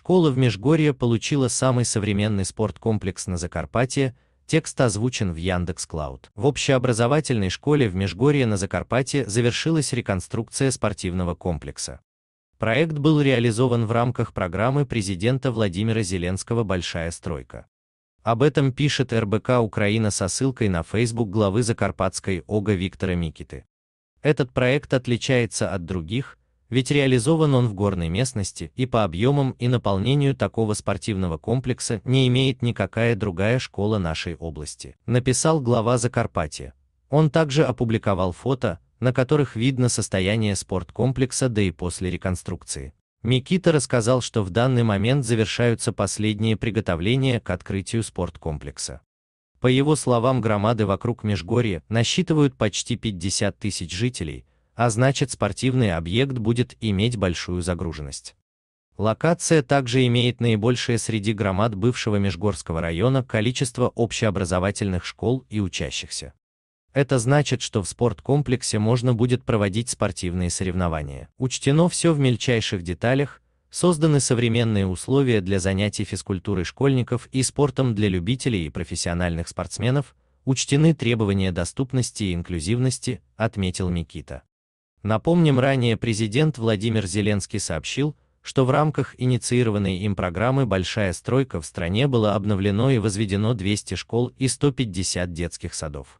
Школа в Межгорье получила самый современный спорткомплекс на Закарпатье, текст озвучен в Яндекс Клауд. В общеобразовательной школе в Межгорье на Закарпатье завершилась реконструкция спортивного комплекса. Проект был реализован в рамках программы президента Владимира Зеленского «Большая стройка». Об этом пишет РБК Украина со ссылкой на Facebook главы Закарпатской ОГА Виктора Микиты. Этот проект отличается от других, ведь реализован он в горной местности и по объемам и наполнению такого спортивного комплекса не имеет никакая другая школа нашей области, написал глава Закарпатья. Он также опубликовал фото, на которых видно состояние спорткомплекса до и после реконструкции. Микита рассказал, что в данный момент завершаются последние приготовления к открытию спорткомплекса. По его словам, громады вокруг Межгорья насчитывают почти 50 тысяч жителей, а значит спортивный объект будет иметь большую загруженность. Локация также имеет наибольшее среди громад бывшего Межгорского района количество общеобразовательных школ и учащихся. Это значит, что в спорткомплексе можно будет проводить спортивные соревнования. Учтено все в мельчайших деталях, созданы современные условия для занятий физкультурой школьников и спортом для любителей и профессиональных спортсменов, учтены требования доступности и инклюзивности, отметил Микита. Напомним, ранее президент Владимир Зеленский сообщил, что в рамках инициированной им программы «Большая стройка» в стране было обновлено и возведено 200 школ и 150 детских садов.